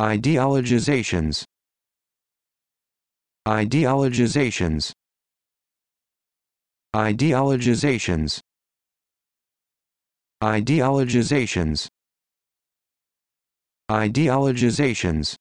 Ideologizations Ideologizations Ideologizations Ideologizations Ideologizations